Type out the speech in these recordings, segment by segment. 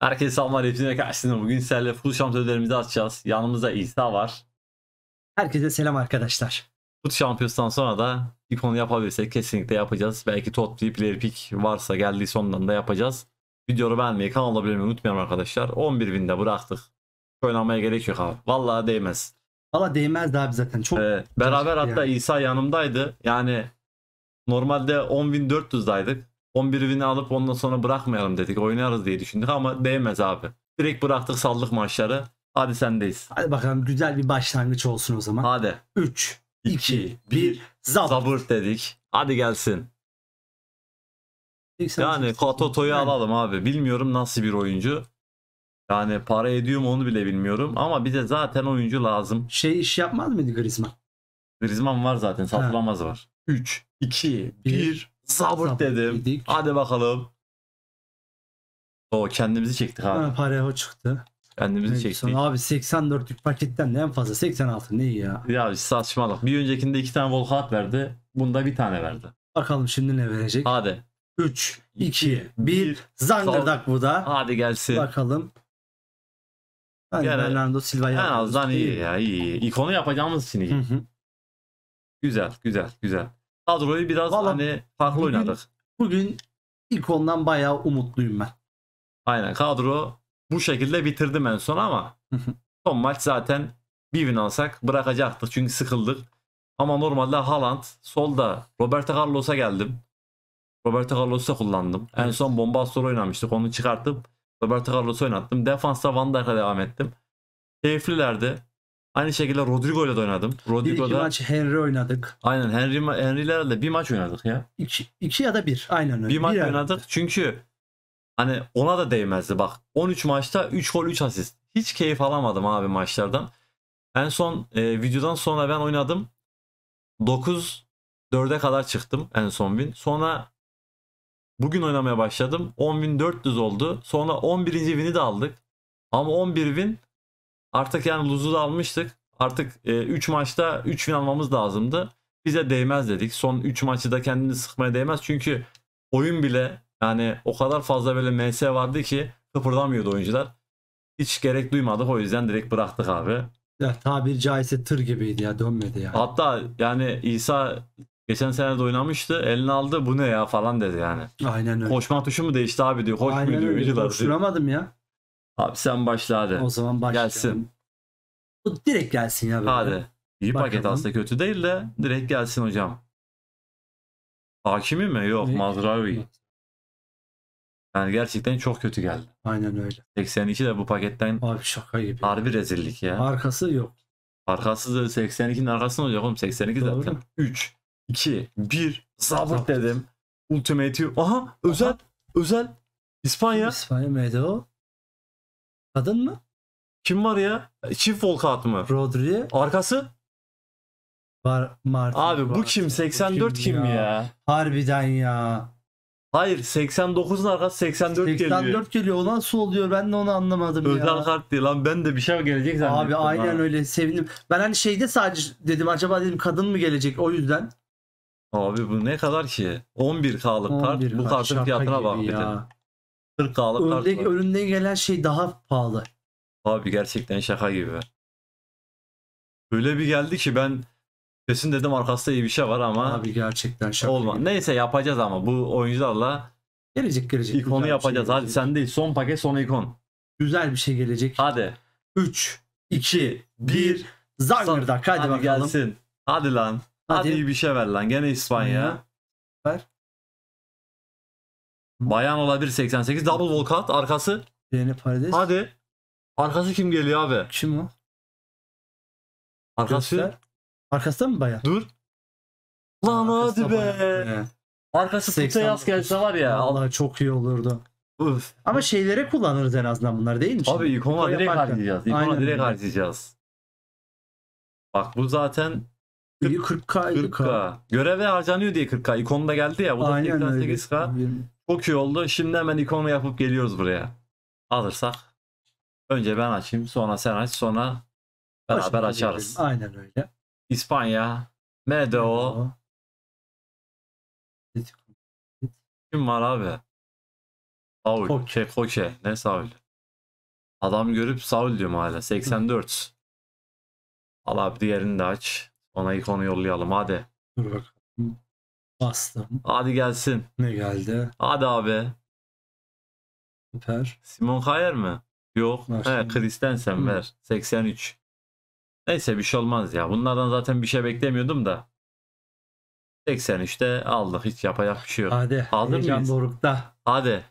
Herkese selamlar hepsine karşısında bugün sizlerle full şampiyonlarımızı açacağız. Yanımızda İsa var. Herkese selam arkadaşlar. Fut şampiyonundan sonra da bir konu yapabilirsek kesinlikle yapacağız. Belki top bir player pick varsa geldiği sondan da yapacağız. Videoyu beğenmeyi, kanala abone olmayı unutmayalım arkadaşlar. 11 binde bıraktık. Oynamaya gerek yok abi. Vallahi değmez. Valla değmez abi zaten. Çok ee, beraber hatta yani. İsa yanımdaydı. Yani normalde 10.400'daydık. 11 win'i alıp ondan sonra bırakmayalım dedik. Oynarız diye düşündük ama değmez abi. Direkt bıraktık saldık maçları. Hadi sendeyiz. Hadi bakalım güzel bir başlangıç olsun o zaman. Hadi. 3, 2, 1, zabır. Zabır dedik. Hadi gelsin. Yani Katoto'yu alalım abi. Bilmiyorum nasıl bir oyuncu. Yani para ediyor mu onu bile bilmiyorum. Ama bize zaten oyuncu lazım. Şey iş yapmaz mıydı Griezmann? Griezmann var zaten. Satılamaz var. 3, 2, 1. Zabırt, dedim. Dedik. Hadi bakalım. O kendimizi çektik abi. Ha, Pareho çıktı. Kendimizi evet, çektik. Sonra abi 84'lük paketten de en fazla 86 ne iyi ya. Ya saçmalık. Bir öncekinde iki tane Volkat verdi. Bunda bir tane verdi. Bakalım şimdi ne verecek. Hadi. 3, 2, 1. Zangırdak bu da. Hadi gelsin. Bakalım. Ben yani, Bernardo Silva En azından iyi ya iyi. İkonu yapacağımız için iyi. Hı hı. Güzel güzel güzel kadroyu biraz Vallahi hani farklı bugün, oynadık. Bugün ilk ondan bayağı umutluyum ben. Aynen kadro bu şekilde bitirdim en son ama son maç zaten bir win alsak bırakacaktık çünkü sıkıldık. Ama normalde Haaland solda Roberto Carlos'a geldim. Roberto Carlos'u kullandım. Evet. En son bomba Bombastor oynamıştık. Onu çıkartıp Roberto Carlos'u oynattım. Defansa Van Dijk'a devam ettim. Keyiflilerdi. Aynı şekilde Rodrigo ile de oynadım. Rodrigo Bir iki maç Henry oynadık. Aynen Henry, Henry ile Henry'lerle bir maç oynadık ya. İki, iki ya da bir aynen öyle. Bir maç bir oynadık çünkü hani ona da değmezdi bak. 13 maçta 3 gol 3 asist. Hiç keyif alamadım abi maçlardan. En son e, videodan sonra ben oynadım. 9 4'e kadar çıktım en son bin. Sonra bugün oynamaya başladım. 10.400 oldu. Sonra 11. win'i de aldık. Ama 11 win Artık yani Luz'u da almıştık. Artık 3 e, maçta 3 gün almamız lazımdı. Bize değmez dedik. Son 3 maçı da kendini sıkmaya değmez. Çünkü oyun bile yani o kadar fazla böyle MS vardı ki kıpırdamıyordu oyuncular. Hiç gerek duymadık o yüzden direkt bıraktık abi. Ya tabiri caizse tır gibiydi ya dönmedi ya. Hatta yani İsa geçen sene de oynamıştı. Elini aldı bu ne ya falan dedi yani. Aynen öyle. Koşma tuşu mu değişti abi diyor. Koşmuyor Aynen öyle. Koşturamadım ya. Abi sen başla hadi. O zaman başlayalım. Gelsin. Bu direkt gelsin ya böyle. Hadi. İyi Bakalım. paket aslında kötü değil de direkt gelsin hocam. Hakimi mi? Yok mazravi. Yani gerçekten çok kötü geldi. Aynen öyle. 82 de bu paketten Abi şaka gibi. harbi rezillik ya. Arkası yok. Arkası da 82'nin arkası olacak oğlum. 82 Doğru. zaten. 3, 2, 1. Zabıt dedim. Ultimate'i. Aha özel. Özel. İspanya. İspanya MDO. Kadın mı? Kim var ya? Çift Volkat mı? Rodri. Arkası? Var Martin. Abi bu var. kim? 84 kim, kim ya? ya? Harbiden ya. Hayır 89'un arkası 84, 84 geliyor. 84 geliyor. Olan su oluyor. Ben de onu anlamadım Özel ya. Özel kart değil lan. Ben de bir şey gelecek zannettim. Abi aynen ha. öyle. Sevindim. Ben hani şeyde sadece dedim acaba dedim kadın mı gelecek o yüzden. Abi bu ne kadar ki? 11 kalıp kart. Bu kartın fiyatına bak bir ya. 40K'lık kart Öndeki, gelen şey daha pahalı. Abi gerçekten şaka gibi. Öyle bir geldi ki ben kesin dedim arkasında iyi bir şey var ama Abi gerçekten şaka olma. gibi. Neyse yapacağız ama bu oyuncularla Gelecek gelecek. İkonu güzel şey yapacağız. Hadi sen değil son paket son ikon. Güzel bir şey gelecek. Hadi 3, 2, 1. Zangırdak hadi, Hadi bakalım. gelsin. Hadi lan. Hadi. Hadi. iyi bir şey ver lan. Gene İspanya. Ver. Bayan ola 88 Double walkout. Arkası. Yeni Paredes. Hadi. Arkası kim geliyor abi? Kim o? Arkası. Göster. Arkasında mı bayan? Dur. Lan Arkası hadi be. Bayan. Arkası Tutsa yaz gelse var ya. Allah çok iyi olurdu. Uf. Ama şeylere kullanırız en azından bunlar değil mi? Abi ikona direkt yaparken. harcayacağız. İkona Aynen direkt harcayacağız. Bak bu zaten 40, 40K, 40K. 40K. Göreve harcanıyor diye 40K. da geldi ya. Bu da Aynen 8K. Çok iyi oldu. Şimdi hemen ikonu yapıp geliyoruz buraya. Alırsak. Önce ben açayım. Sonra sen aç. Sonra beraber Başka açarız. Gelelim. Aynen öyle. İspanya. MDO. Kim var abi? Saul. Koke. Şey, Koke. Ne Saul? Adam görüp Saul diyorum hala. 84. Hı. Al abi diğerini de aç. Ona ikonu yollayalım hadi. Dur bakalım. Bastım. Hadi gelsin. Ne geldi? Hadi abi. Süper. Simon Kayer mi? Yok. Ver He, şimdi. Kristensen ver. 83. Neyse bir şey olmaz ya. Bunlardan zaten bir şey beklemiyordum da. 83'te aldık. Hiç yapacak bir şey yok. Hadi. Aldın Heyecan mıyız? dorukta. Hadi.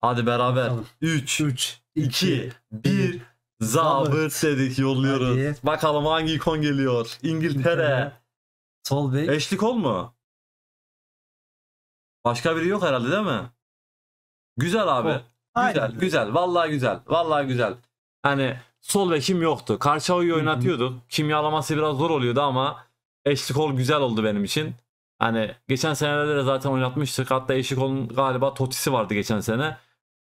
Hadi beraber. 3, 3, 2, 1. Zabıt dedik yolluyoruz. Hadi. Bakalım hangi ikon geliyor. İngiltere. Sol bek. Eşlik ol mu? Başka biri yok herhalde değil mi? Güzel abi. Kol. Güzel, güzel. Vallahi güzel. Vallahi güzel. Hani sol ve kim yoktu. Karçaoyu oynatıyorduk. Kimyalaması biraz zor oluyordu ama eşlik ol güzel oldu benim için. Hani geçen senelerde de zaten oynatmıştık. Hatta eşlik olun galiba totisi vardı geçen sene.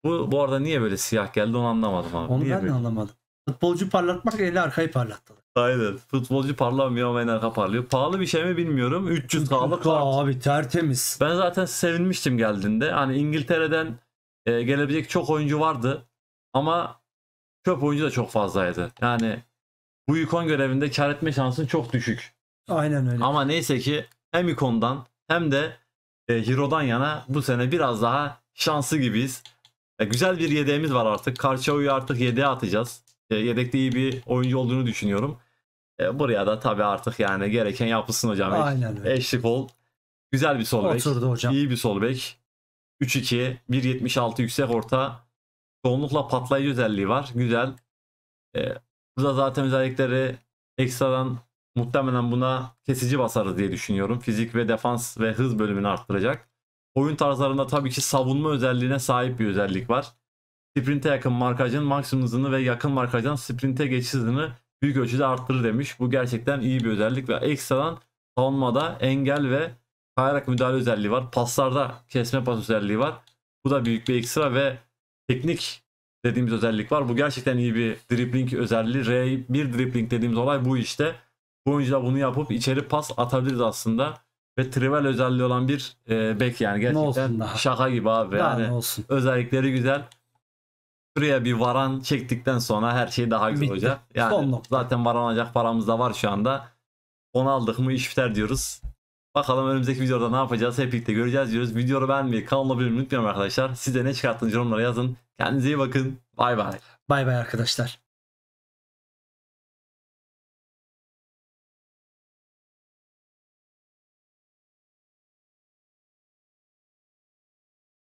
Bu bu arada niye böyle siyah geldi onu anlamadım abi. Onu niye ben de anlamadım. Futbolcu parlatmak eli arkayı parlattı. Aynen. Futbolcu parlamıyor ama en arka parlıyor. Pahalı bir şey mi bilmiyorum. 300 kağlık Abi tertemiz. Ben zaten sevinmiştim geldiğinde. Hani İngiltere'den e, gelebilecek çok oyuncu vardı. Ama çöp oyuncu da çok fazlaydı. Yani bu ikon görevinde kar etme şansın çok düşük. Aynen öyle. Ama neyse ki hem ikondan hem de e, Hiro'dan yana bu sene biraz daha şanslı gibiyiz. E, güzel bir yedeğimiz var artık. Karçaoyu artık yedeğe atacağız. E, yedekte iyi bir oyuncu olduğunu düşünüyorum. E, buraya da tabii artık yani gereken yapılsın hocam. Aynen öyle. Eşlik ol. Güzel bir sol bek. Oturdu hocam. İyi bir sol bek. 3-2, 1.76 yüksek orta. Çoğunlukla patlayıcı özelliği var. Güzel. Ee, burada zaten özellikleri ekstradan muhtemelen buna kesici basarız diye düşünüyorum. Fizik ve defans ve hız bölümünü arttıracak. Oyun tarzlarında tabii ki savunma özelliğine sahip bir özellik var sprinte yakın markajın maksimum hızını ve yakın markajdan sprinte geçiş hızını büyük ölçüde arttırır demiş. Bu gerçekten iyi bir özellik ve ekstradan savunmada engel ve kayarak müdahale özelliği var. Paslarda kesme pas özelliği var. Bu da büyük bir ekstra ve teknik dediğimiz özellik var. Bu gerçekten iyi bir dribbling özelliği. R1 dribbling dediğimiz olay bu işte. Bu oyuncular bunu yapıp içeri pas atabiliriz aslında. Ve trivel özelliği olan bir e, bek yani gerçekten şaka gibi abi. Daha yani olsun. özellikleri güzel. Buraya bir varan çektikten sonra her şey daha güzel Bitti. olacak. Yani Son nokta. zaten varan alacak paramız da var şu anda. Onu aldık mı iş biter diyoruz. Bakalım önümüzdeki videoda ne yapacağız hep birlikte göreceğiz diyoruz. Videoyu beğenmeyi, kanalıma abone olmayı unutmayın arkadaşlar. Size ne çıkarttığınızı yorumlara yazın. Kendinize iyi bakın. Bay bay. Bay bay arkadaşlar.